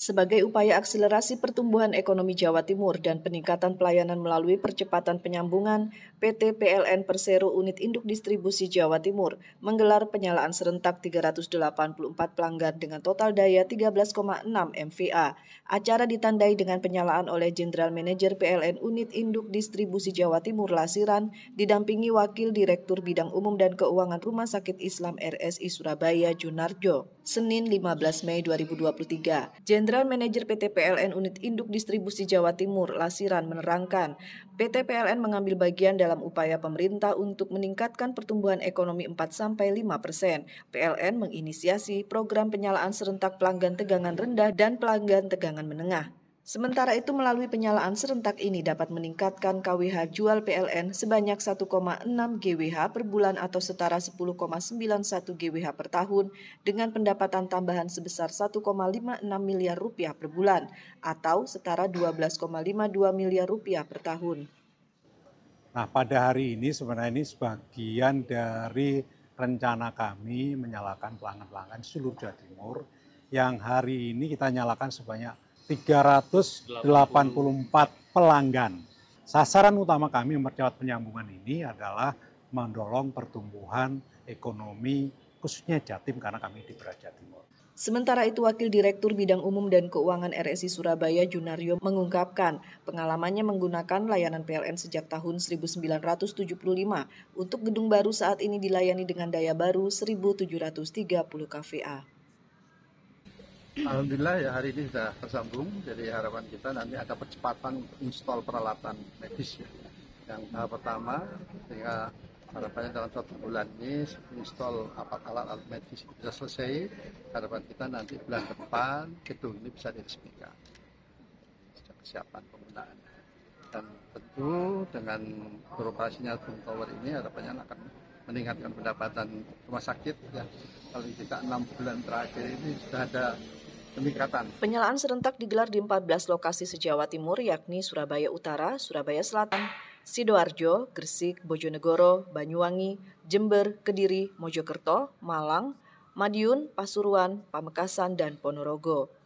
Sebagai upaya akselerasi pertumbuhan ekonomi Jawa Timur dan peningkatan pelayanan melalui percepatan penyambungan, PT PLN Persero Unit Induk Distribusi Jawa Timur menggelar penyalaan serentak 384 pelanggan dengan total daya 13,6 MVA. Acara ditandai dengan penyalaan oleh Jenderal Manager PLN Unit Induk Distribusi Jawa Timur Lasiran didampingi Wakil Direktur Bidang Umum dan Keuangan Rumah Sakit Islam RSI Surabaya Junarjo, Senin 15 Mei 2023. Jenderal General Manager PT PLN Unit Induk Distribusi Jawa Timur, Lasiran, menerangkan, PT PLN mengambil bagian dalam upaya pemerintah untuk meningkatkan pertumbuhan ekonomi 4-5 persen. PLN menginisiasi program penyalaan serentak pelanggan tegangan rendah dan pelanggan tegangan menengah. Sementara itu melalui penyalaan serentak ini dapat meningkatkan KWH jual PLN sebanyak 1,6 GWH per bulan atau setara 10,91 GWH per tahun dengan pendapatan tambahan sebesar 1,56 miliar rupiah per bulan atau setara 12,52 miliar rupiah per tahun. Nah pada hari ini sebenarnya ini sebagian dari rencana kami menyalakan pelanggan-pelanggan seluruh Jawa Timur yang hari ini kita nyalakan sebanyak 384 pelanggan. Sasaran utama kami mempercepat penyambungan ini adalah mendorong pertumbuhan ekonomi khususnya Jatim karena kami di Praja Timur. Sementara itu Wakil Direktur Bidang Umum dan Keuangan RSI Surabaya Junario mengungkapkan pengalamannya menggunakan layanan PLN sejak tahun 1975 untuk gedung baru saat ini dilayani dengan daya baru 1730 kVA. Alhamdulillah ya hari ini sudah tersambung, jadi harapan kita nanti ada percepatan untuk install peralatan medis ya. Yang tahap pertama, sehingga harapannya dalam satu bulan ini install alat-alat medis bisa selesai. Harapan kita nanti bulan depan gedung ini bisa diresmikan. Sejak kesiapan penggunaan Dan tentu dengan beroperasinya Bung Tower ini harapannya akan meningkatkan pendapatan rumah sakit ya kalau kita enam bulan terakhir ini sudah ada peningkatan. Penyalaan serentak digelar di 14 lokasi sejawa Timur yakni Surabaya Utara, Surabaya Selatan, Sidoarjo, Gresik, Bojonegoro, Banyuwangi, Jember, Kediri, Mojokerto, Malang, Madiun, Pasuruan, Pamekasan, dan Ponorogo.